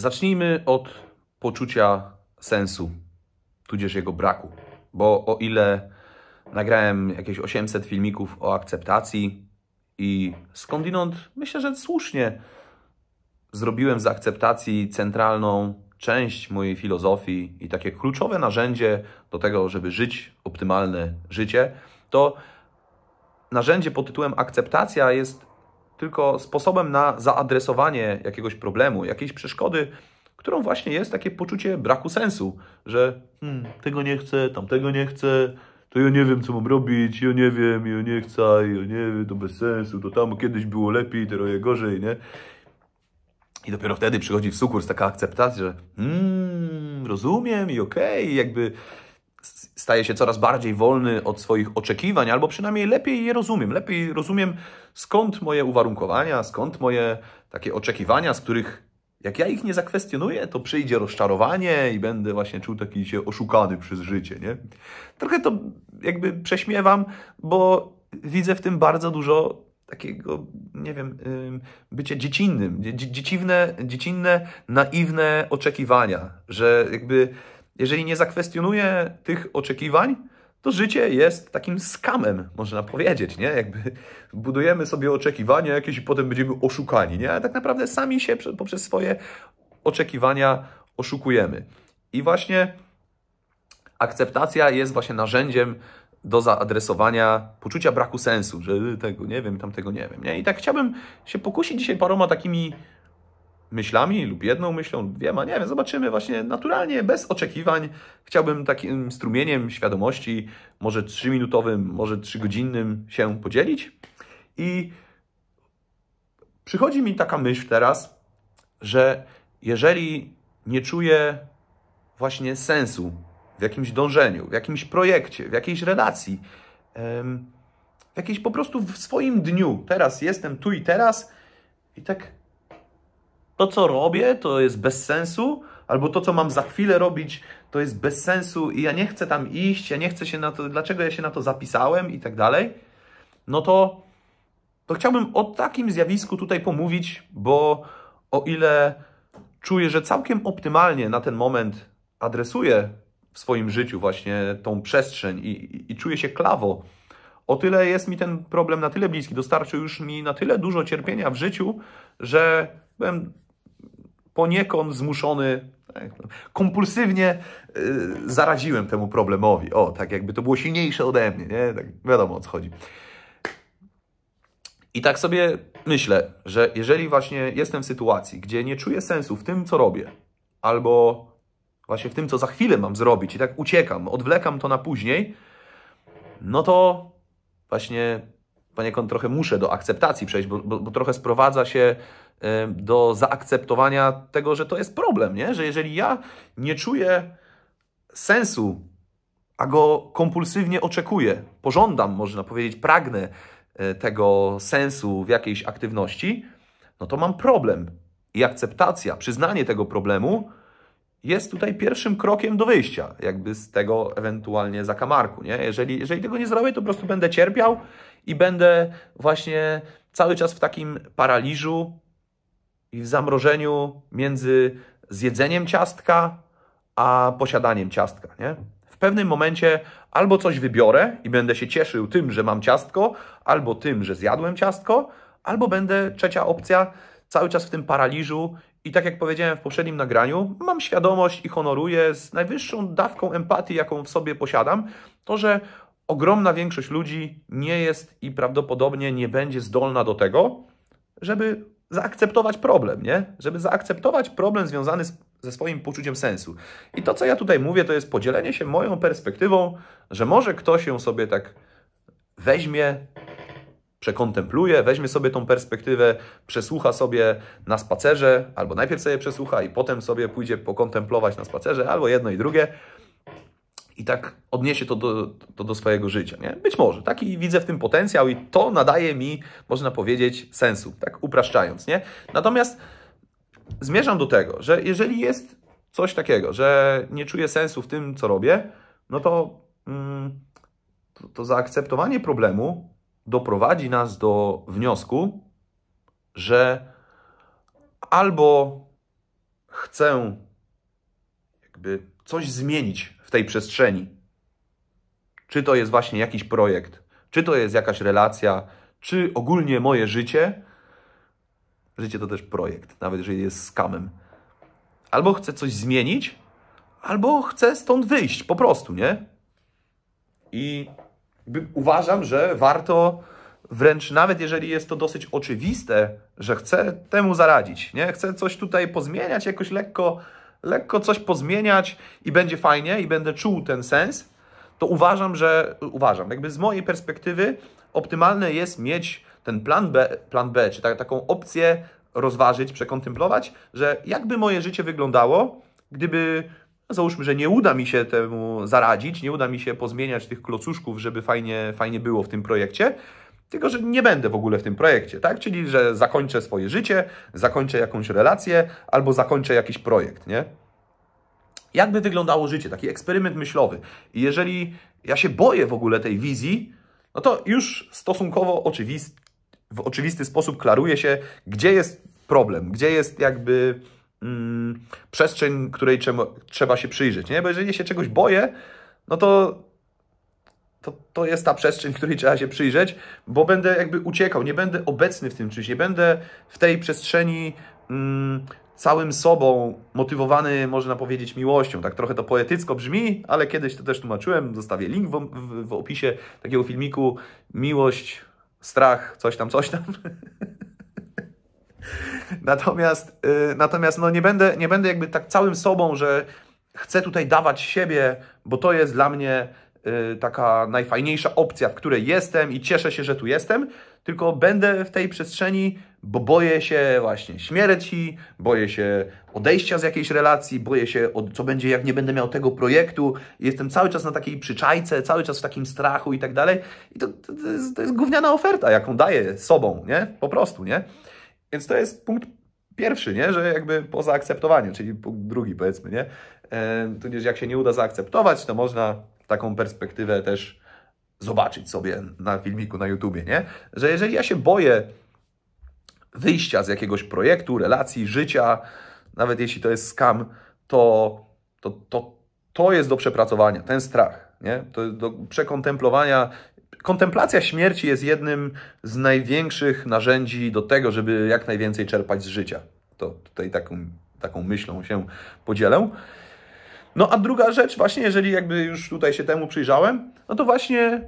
Zacznijmy od poczucia sensu, tudzież jego braku. Bo o ile nagrałem jakieś 800 filmików o akceptacji i skądinąd, myślę, że słusznie, zrobiłem z akceptacji centralną część mojej filozofii i takie kluczowe narzędzie do tego, żeby żyć optymalne życie, to narzędzie pod tytułem akceptacja jest tylko sposobem na zaadresowanie jakiegoś problemu, jakiejś przeszkody, którą właśnie jest takie poczucie braku sensu, że hmm, tego nie chcę, tamtego nie chcę, to ja nie wiem, co mam robić, ja nie wiem, ja nie chcę, ja nie wiem, to bez sensu, to tam kiedyś było lepiej, teraz jest gorzej, nie? I dopiero wtedy przychodzi w sukurs taka akceptacja, że hmm, rozumiem i okej, okay, jakby staje się coraz bardziej wolny od swoich oczekiwań, albo przynajmniej lepiej je rozumiem. Lepiej rozumiem, skąd moje uwarunkowania, skąd moje takie oczekiwania, z których jak ja ich nie zakwestionuję, to przyjdzie rozczarowanie i będę właśnie czuł taki się oszukany przez życie, nie? Trochę to jakby prześmiewam, bo widzę w tym bardzo dużo takiego, nie wiem, bycie dziecinnym, dzieciwne, dziecinne, naiwne oczekiwania, że jakby jeżeli nie zakwestionuje tych oczekiwań, to życie jest takim skamem, można powiedzieć, nie? Jakby budujemy sobie oczekiwania jakieś i potem będziemy oszukani, nie? tak naprawdę sami się poprzez swoje oczekiwania oszukujemy. I właśnie akceptacja jest właśnie narzędziem do zaadresowania poczucia braku sensu, że tego nie wiem, tamtego nie wiem, nie? I tak chciałbym się pokusić dzisiaj paroma takimi myślami lub jedną myślą, dwiema, nie wiem, zobaczymy właśnie naturalnie, bez oczekiwań. Chciałbym takim strumieniem świadomości, może trzyminutowym, może trzygodzinnym się podzielić. I przychodzi mi taka myśl teraz, że jeżeli nie czuję właśnie sensu w jakimś dążeniu, w jakimś projekcie, w jakiejś relacji, w jakiejś po prostu w swoim dniu, teraz jestem tu i teraz i tak to, co robię, to jest bez sensu, albo to, co mam za chwilę robić, to jest bez sensu i ja nie chcę tam iść, ja nie chcę się na to, dlaczego ja się na to zapisałem i tak dalej, no to, to chciałbym o takim zjawisku tutaj pomówić, bo o ile czuję, że całkiem optymalnie na ten moment adresuję w swoim życiu właśnie tą przestrzeń i, i, i czuję się klawo, o tyle jest mi ten problem na tyle bliski, dostarczył już mi na tyle dużo cierpienia w życiu, że byłem poniekąd zmuszony, tak, kompulsywnie zaradziłem y, zaraziłem temu problemowi. O, tak jakby to było silniejsze ode mnie, nie? Tak, wiadomo o co chodzi. I tak sobie myślę, że jeżeli właśnie jestem w sytuacji, gdzie nie czuję sensu w tym, co robię, albo właśnie w tym, co za chwilę mam zrobić, i tak uciekam, odwlekam to na później, no to właśnie poniekąd trochę muszę do akceptacji przejść, bo, bo, bo trochę sprowadza się do zaakceptowania tego, że to jest problem, nie? że jeżeli ja nie czuję sensu, a go kompulsywnie oczekuję, pożądam, można powiedzieć, pragnę e, tego sensu w jakiejś aktywności, no to mam problem. I akceptacja, przyznanie tego problemu jest tutaj pierwszym krokiem do wyjścia, jakby z tego ewentualnie zakamarku. Nie? Jeżeli, jeżeli tego nie zrobię, to po prostu będę cierpiał i będę właśnie cały czas w takim paraliżu i w zamrożeniu między zjedzeniem ciastka a posiadaniem ciastka. Nie? W pewnym momencie albo coś wybiorę i będę się cieszył tym, że mam ciastko, albo tym, że zjadłem ciastko, albo będę trzecia opcja cały czas w tym paraliżu i tak jak powiedziałem w poprzednim nagraniu, mam świadomość i honoruję z najwyższą dawką empatii, jaką w sobie posiadam, to, że ogromna większość ludzi nie jest i prawdopodobnie nie będzie zdolna do tego, żeby zaakceptować problem, nie? Żeby zaakceptować problem związany z, ze swoim poczuciem sensu. I to, co ja tutaj mówię, to jest podzielenie się moją perspektywą, że może ktoś ją sobie tak weźmie, przekontempluje, weźmie sobie tą perspektywę, przesłucha sobie na spacerze, albo najpierw sobie przesłucha i potem sobie pójdzie pokontemplować na spacerze, albo jedno i drugie. I tak odniesie to do, to do swojego życia. Nie? Być może. Taki widzę w tym potencjał i to nadaje mi, można powiedzieć, sensu, tak upraszczając. Nie? Natomiast zmierzam do tego, że jeżeli jest coś takiego, że nie czuję sensu w tym, co robię, no to, mm, to, to zaakceptowanie problemu doprowadzi nas do wniosku, że albo chcę jakby coś zmienić w tej przestrzeni, czy to jest właśnie jakiś projekt, czy to jest jakaś relacja, czy ogólnie moje życie. Życie to też projekt, nawet jeżeli jest skamem. Albo chcę coś zmienić, albo chcę stąd wyjść po prostu, nie? I uważam, że warto wręcz nawet jeżeli jest to dosyć oczywiste, że chcę temu zaradzić, nie? Chcę coś tutaj pozmieniać, jakoś lekko, lekko coś pozmieniać i będzie fajnie i będę czuł ten sens, to uważam, że uważam, jakby z mojej perspektywy optymalne jest mieć ten plan B, plan B czy ta, taką opcję rozważyć, przekontemplować, że jakby moje życie wyglądało, gdyby no załóżmy, że nie uda mi się temu zaradzić, nie uda mi się pozmieniać tych klocuszków, żeby fajnie, fajnie było w tym projekcie, tylko że nie będę w ogóle w tym projekcie, tak? Czyli, że zakończę swoje życie, zakończę jakąś relację albo zakończę jakiś projekt, nie? Jakby wyglądało życie, taki eksperyment myślowy. I jeżeli ja się boję w ogóle tej wizji, no to już stosunkowo oczywisty, w oczywisty sposób klaruje się, gdzie jest problem, gdzie jest jakby mm, przestrzeń, której trzeba, trzeba się przyjrzeć, nie? Bo jeżeli się czegoś boję, no to, to to jest ta przestrzeń, której trzeba się przyjrzeć, bo będę jakby uciekał, nie będę obecny w tym czymś, nie będę w tej przestrzeni mm, całym sobą motywowany, można powiedzieć, miłością. Tak trochę to poetycko brzmi, ale kiedyś to też tłumaczyłem, zostawię link w, w, w opisie takiego filmiku. Miłość, strach, coś tam, coś tam. natomiast y, natomiast no nie, będę, nie będę jakby tak całym sobą, że chcę tutaj dawać siebie, bo to jest dla mnie y, taka najfajniejsza opcja, w której jestem i cieszę się, że tu jestem, tylko będę w tej przestrzeni, bo boję się właśnie śmierci, boję się odejścia z jakiejś relacji, boję się, od, co będzie, jak nie będę miał tego projektu. Jestem cały czas na takiej przyczajce, cały czas w takim strachu i tak dalej. I to, to, jest, główna gówniana oferta, jaką daję sobą, nie? Po prostu, nie? Więc to jest punkt pierwszy, nie? że jakby po zaakceptowaniu, czyli punkt drugi powiedzmy, nie? E, tudzież jak się nie uda zaakceptować, to można taką perspektywę też zobaczyć sobie na filmiku na YouTubie, nie? Że jeżeli ja się boję wyjścia z jakiegoś projektu, relacji, życia, nawet jeśli to jest skam, to, to, to, to jest do przepracowania, ten strach, nie? To do przekontemplowania kontemplacja śmierci jest jednym z największych narzędzi do tego, żeby jak najwięcej czerpać z życia. To tutaj taką, taką myślą się podzielę. No a druga rzecz, właśnie jeżeli jakby już tutaj się temu przyjrzałem, no to właśnie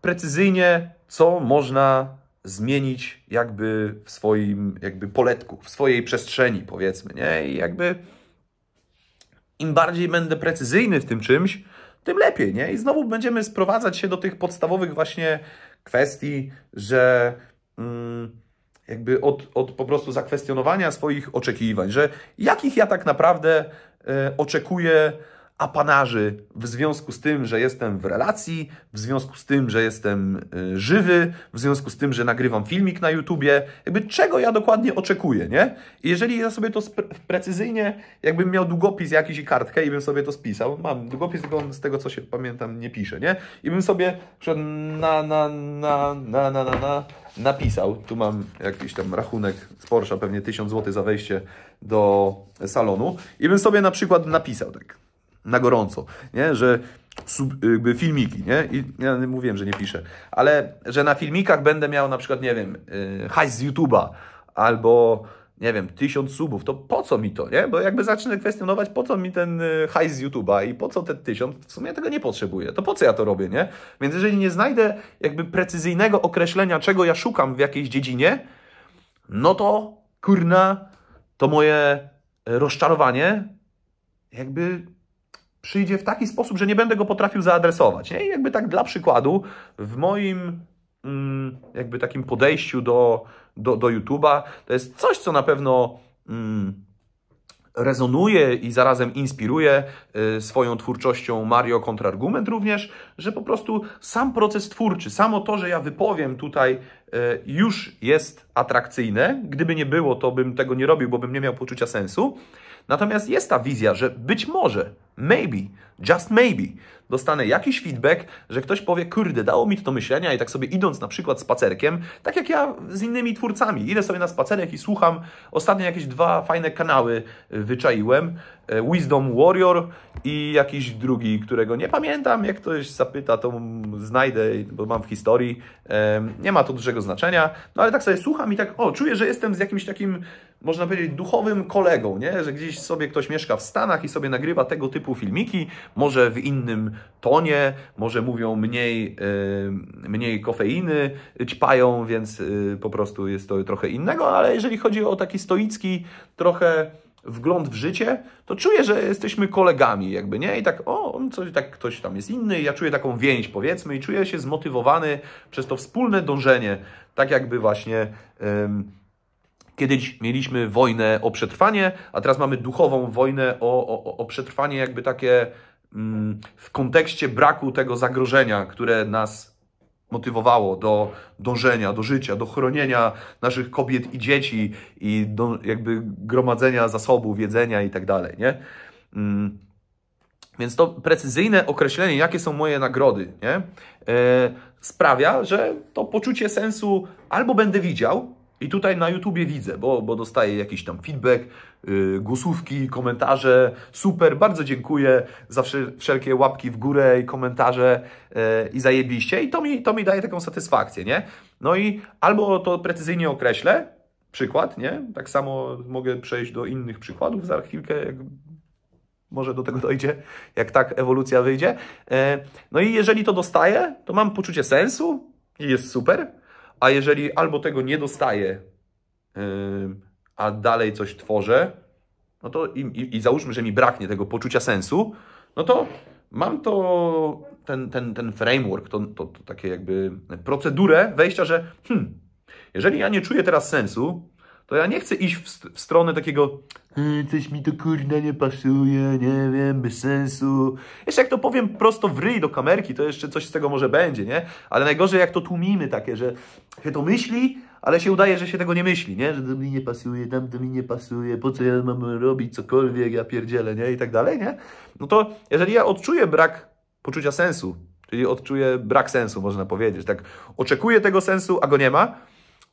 precyzyjnie, co można zmienić jakby w swoim jakby poletku, w swojej przestrzeni powiedzmy, nie? I jakby im bardziej będę precyzyjny w tym czymś, tym lepiej, nie? I znowu będziemy sprowadzać się do tych podstawowych właśnie kwestii, że mm, jakby od, od po prostu zakwestionowania swoich oczekiwań, że jakich ja tak naprawdę e, oczekuję apanarzy w związku z tym, że jestem w relacji, w związku z tym, że jestem y, żywy, w związku z tym, że nagrywam filmik na YouTubie, jakby czego ja dokładnie oczekuję, nie? I jeżeli ja sobie to precyzyjnie, jakbym miał długopis jakiś i kartkę i bym sobie to spisał, mam długopis, tylko z tego co się pamiętam nie pisze, nie? I bym sobie na, na, na, na, na, na, na napisał, tu mam jakiś tam rachunek z Porsche, pewnie 1000 zł za wejście do salonu i bym sobie na przykład napisał tak, na gorąco, nie? Że sub, jakby filmiki, nie? I ja mówiłem, że nie piszę, ale że na filmikach będę miał na przykład, nie wiem, yy, hajs z YouTube'a albo nie wiem, tysiąc subów, to po co mi to, nie? Bo jakby zacznę kwestionować, po co mi ten y, hajs z YouTube'a i po co ten tysiąc, w sumie ja tego nie potrzebuję, to po co ja to robię, nie? Więc jeżeli nie znajdę jakby precyzyjnego określenia, czego ja szukam w jakiejś dziedzinie, no to kurna, to moje e, rozczarowanie jakby przyjdzie w taki sposób, że nie będę go potrafił zaadresować. Nie? I jakby tak dla przykładu, w moim mm, jakby takim podejściu do, do, do YouTube'a, to jest coś, co na pewno mm, rezonuje i zarazem inspiruje y, swoją twórczością Mario Kontrargument również, że po prostu sam proces twórczy, samo to, że ja wypowiem tutaj y, już jest atrakcyjne. Gdyby nie było, to bym tego nie robił, bo bym nie miał poczucia sensu. Natomiast jest ta wizja, że być może maybe, just maybe, dostanę jakiś feedback, że ktoś powie, kurde, dało mi to do myślenia i tak sobie idąc na przykład spacerkiem, tak jak ja z innymi twórcami, idę sobie na spacerek i słucham, ostatnio jakieś dwa fajne kanały e, wyczaiłem, e, Wisdom Warrior i jakiś drugi, którego nie pamiętam, jak ktoś zapyta, to znajdę, bo mam w historii, e, nie ma to dużego znaczenia, no ale tak sobie słucham i tak, o, czuję, że jestem z jakimś takim, można powiedzieć, duchowym kolegą, nie? że gdzieś sobie ktoś mieszka w Stanach i sobie nagrywa tego typu typu filmiki, może w innym tonie, może mówią mniej, yy, mniej kofeiny, ćpają, więc yy, po prostu jest to trochę innego, ale jeżeli chodzi o taki stoicki trochę wgląd w życie, to czuję, że jesteśmy kolegami jakby, nie? I tak, o, on coś, tak ktoś tam jest inny, ja czuję taką więź powiedzmy i czuję się zmotywowany przez to wspólne dążenie, tak jakby właśnie... Yy, Kiedyś mieliśmy wojnę o przetrwanie, a teraz mamy duchową wojnę o, o, o przetrwanie, jakby takie mm, w kontekście braku tego zagrożenia, które nas motywowało do dążenia, do życia, do chronienia naszych kobiet i dzieci i do, jakby gromadzenia zasobów, jedzenia i tak dalej, nie? Mm. Więc to precyzyjne określenie, jakie są moje nagrody, nie? E, sprawia, że to poczucie sensu albo będę widział, i tutaj na YouTubie widzę, bo, bo dostaję jakiś tam feedback, yy, głosówki, komentarze. Super, bardzo dziękuję za wszelkie łapki w górę i komentarze yy, i zajebiście. I to mi, to mi daje taką satysfakcję, nie? No i albo to precyzyjnie określę, przykład, nie? Tak samo mogę przejść do innych przykładów za chwilkę, jak może do tego dojdzie, jak tak ewolucja wyjdzie. E, no i jeżeli to dostaję, to mam poczucie sensu i jest super. A jeżeli albo tego nie dostaję, a dalej coś tworzę, no to i, i, i, załóżmy, że mi braknie tego poczucia sensu, no to mam to ten, ten, ten framework, to, to, to takie jakby procedurę wejścia, że hmm, jeżeli ja nie czuję teraz sensu, to ja nie chcę iść w, w stronę takiego coś mi to kurde nie pasuje, nie wiem, bez sensu. Jeszcze jak to powiem prosto w ryj do kamerki, to jeszcze coś z tego może będzie, nie? Ale najgorzej jak to tłumimy takie, że się to myśli, ale się udaje, że się tego nie myśli, nie? Że to mi nie pasuje, tam to mi nie pasuje, po co ja mam robić cokolwiek, ja pierdzielę, nie? I tak dalej, nie? No to jeżeli ja odczuję brak poczucia sensu, czyli odczuję brak sensu, można powiedzieć, tak oczekuję tego sensu, a go nie ma,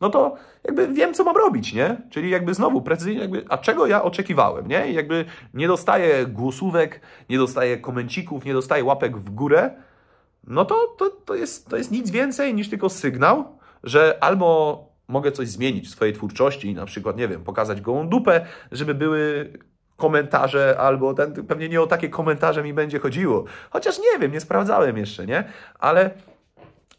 no to jakby wiem, co mam robić, nie? Czyli jakby znowu precyzyjnie, jakby, a czego ja oczekiwałem, nie? I jakby nie dostaję głosówek, nie dostaję komencików, nie dostaję łapek w górę, no to, to, to, jest, to jest nic więcej niż tylko sygnał, że albo mogę coś zmienić w swojej twórczości i na przykład, nie wiem, pokazać gołą dupę, żeby były komentarze albo ten, pewnie nie o takie komentarze mi będzie chodziło. Chociaż nie wiem, nie sprawdzałem jeszcze, nie? Ale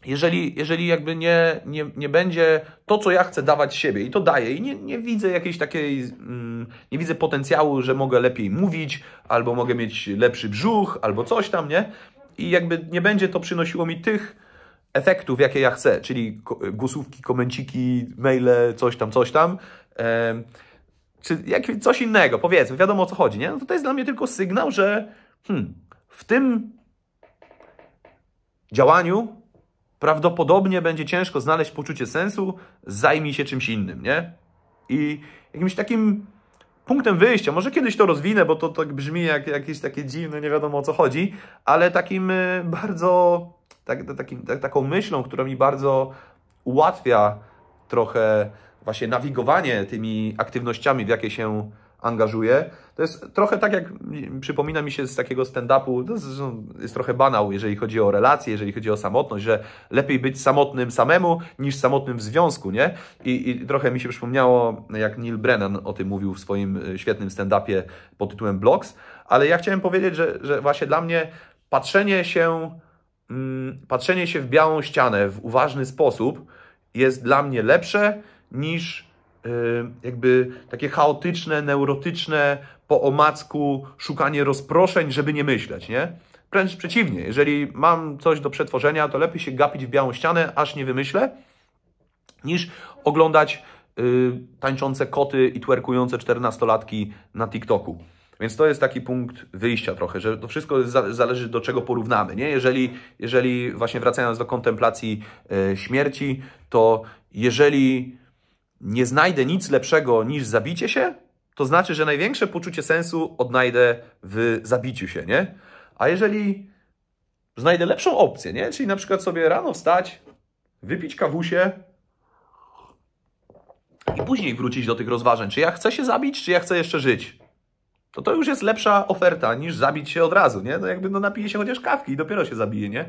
jeżeli, jeżeli jakby nie, nie, nie będzie to, co ja chcę dawać siebie i to daję i nie, nie widzę jakiejś takiej, mm, nie widzę potencjału, że mogę lepiej mówić albo mogę mieć lepszy brzuch albo coś tam, nie? I jakby nie będzie to przynosiło mi tych efektów, jakie ja chcę, czyli głosówki, komenciki, maile, coś tam, coś tam, e, czy jak, coś innego, powiedzmy, wiadomo o co chodzi, nie? No to jest dla mnie tylko sygnał, że hmm, w tym działaniu prawdopodobnie będzie ciężko znaleźć poczucie sensu, zajmij się czymś innym, nie? I jakimś takim punktem wyjścia, może kiedyś to rozwinę, bo to tak brzmi jak jakieś takie dziwne, nie wiadomo o co chodzi, ale takim e, bardzo, tak, tak, takim, tak, taką myślą, która mi bardzo ułatwia trochę właśnie nawigowanie tymi aktywnościami, w jakie się angażuje. To jest trochę tak, jak przypomina mi się z takiego stand-upu, to no, jest, trochę banał, jeżeli chodzi o relacje, jeżeli chodzi o samotność, że lepiej być samotnym samemu niż samotnym w związku, nie? I, i trochę mi się przypomniało, jak Neil Brennan o tym mówił w swoim e, świetnym stand-upie pod tytułem Blogs, ale ja chciałem powiedzieć, że, że właśnie dla mnie patrzenie się, mm, patrzenie się w białą ścianę w uważny sposób jest dla mnie lepsze niż Y, jakby takie chaotyczne, neurotyczne, po omacku szukanie rozproszeń, żeby nie myśleć, nie? Wręcz przeciwnie, jeżeli mam coś do przetworzenia, to lepiej się gapić w białą ścianę, aż nie wymyślę, niż oglądać yy, tańczące koty i twerkujące czternastolatki na TikToku. Więc to jest taki punkt wyjścia trochę, że to wszystko zależy do czego porównamy. Nie? Jeżeli, jeżeli właśnie wracając do kontemplacji yy, śmierci, to jeżeli nie znajdę nic lepszego niż zabicie się, to znaczy, że największe poczucie sensu odnajdę w zabiciu się, nie? A jeżeli znajdę lepszą opcję, nie? Czyli na przykład sobie rano wstać, wypić kawusie i później wrócić do tych rozważań, czy ja chcę się zabić, czy ja chcę jeszcze żyć. To to już jest lepsza oferta niż zabić się od razu, nie? No jakby no napije się chociaż kawki i dopiero się zabije, nie?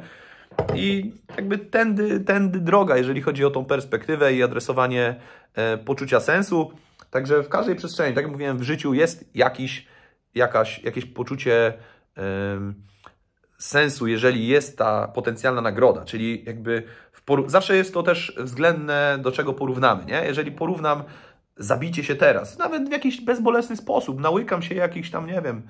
I jakby tędy, tędy droga, jeżeli chodzi o tą perspektywę i adresowanie e, poczucia sensu. Także w każdej przestrzeni, tak jak mówiłem, w życiu jest jakiś, jakaś, jakieś poczucie e, sensu, jeżeli jest ta potencjalna nagroda. Czyli jakby zawsze jest to też względne, do czego porównamy. Nie? Jeżeli porównam zabicie się teraz, nawet w jakiś bezbolesny sposób, nałykam się jakichś tam, nie wiem,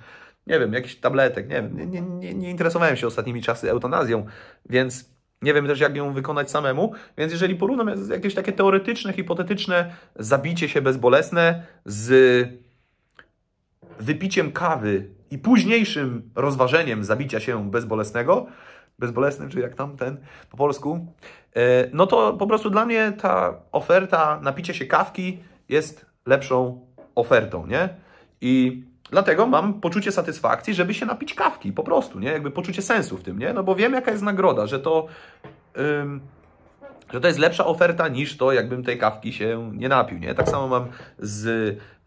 nie wiem, jakiś tabletek, nie wiem. Nie, nie, nie interesowałem się ostatnimi czasy eutanazją, więc nie wiem też, jak ją wykonać samemu, więc jeżeli porównam jakieś takie teoretyczne, hipotetyczne zabicie się bezbolesne z wypiciem kawy i późniejszym rozważeniem zabicia się bezbolesnego, bezbolesnym, czy jak tam ten po polsku, e, no to po prostu dla mnie ta oferta napicie się kawki jest lepszą ofertą, nie? I Dlatego mam poczucie satysfakcji, żeby się napić kawki, po prostu, nie? Jakby poczucie sensu w tym, nie? No bo wiem, jaka jest nagroda, że to, ym, że to jest lepsza oferta niż to, jakbym tej kawki się nie napił, nie? Tak samo mam z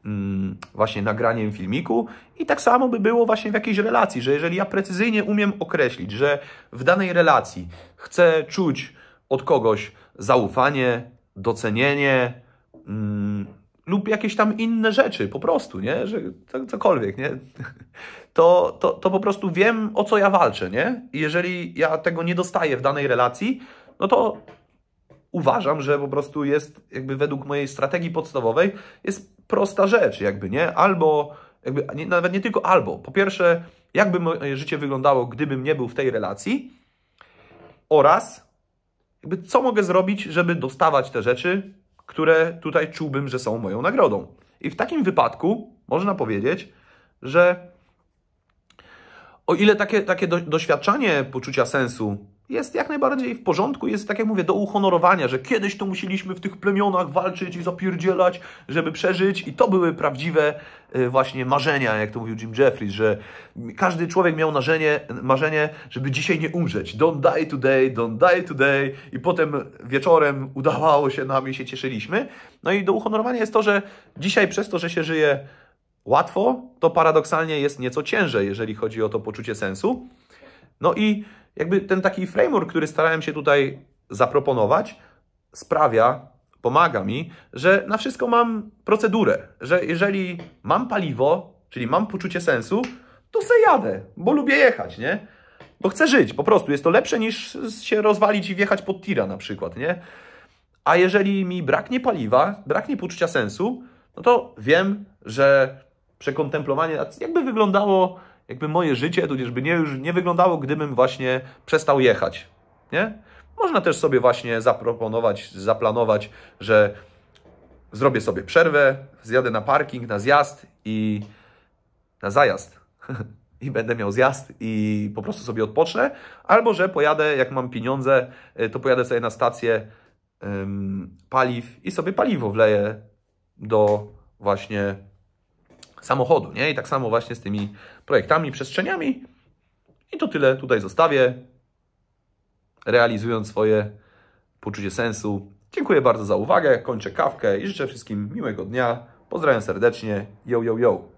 ym, właśnie nagraniem filmiku i tak samo by było właśnie w jakiejś relacji, że jeżeli ja precyzyjnie umiem określić, że w danej relacji chcę czuć od kogoś zaufanie, docenienie, ym, lub jakieś tam inne rzeczy, po prostu, nie? Że cokolwiek, nie? To, to, to po prostu wiem, o co ja walczę, nie? I jeżeli ja tego nie dostaję w danej relacji, no to uważam, że po prostu jest, jakby według mojej strategii podstawowej, jest prosta rzecz, jakby, nie? Albo, jakby, nie, nawet nie tylko albo. Po pierwsze, jakby moje życie wyglądało, gdybym nie był w tej relacji oraz jakby co mogę zrobić, żeby dostawać te rzeczy które tutaj czułbym, że są moją nagrodą. I w takim wypadku można powiedzieć, że o ile takie, takie do, doświadczanie poczucia sensu jest jak najbardziej w porządku, jest tak jak mówię, do uhonorowania, że kiedyś to musieliśmy w tych plemionach walczyć i zapierdzielać, żeby przeżyć i to były prawdziwe e, właśnie marzenia, jak to mówił Jim Jeffries, że każdy człowiek miał marzenie, marzenie, żeby dzisiaj nie umrzeć. Don't die today, don't die today i potem wieczorem udawało się nam i się cieszyliśmy. No i do uhonorowania jest to, że dzisiaj przez to, że się żyje łatwo, to paradoksalnie jest nieco ciężej, jeżeli chodzi o to poczucie sensu. No i jakby ten taki framework, który starałem się tutaj zaproponować, sprawia, pomaga mi, że na wszystko mam procedurę, że jeżeli mam paliwo, czyli mam poczucie sensu, to se jadę, bo lubię jechać, nie? Bo chcę żyć, po prostu. Jest to lepsze niż się rozwalić i wjechać pod tira na przykład, nie? A jeżeli mi braknie paliwa, braknie poczucia sensu, no to wiem, że przekontemplowanie, jakby wyglądało jakby moje życie, tudzież by nie, już nie wyglądało, gdybym właśnie przestał jechać. Nie? Można też sobie właśnie zaproponować, zaplanować, że zrobię sobie przerwę, zjadę na parking, na zjazd i na zajazd. I będę miał zjazd i po prostu sobie odpocznę, albo że pojadę, jak mam pieniądze, y, to pojadę sobie na stację ym, paliw i sobie paliwo wleję do właśnie samochodu, nie? I tak samo właśnie z tymi projektami, przestrzeniami. I to tyle tutaj zostawię, realizując swoje poczucie sensu. Dziękuję bardzo za uwagę, kończę kawkę i życzę wszystkim miłego dnia. Pozdrawiam serdecznie. Yo, yo, yo.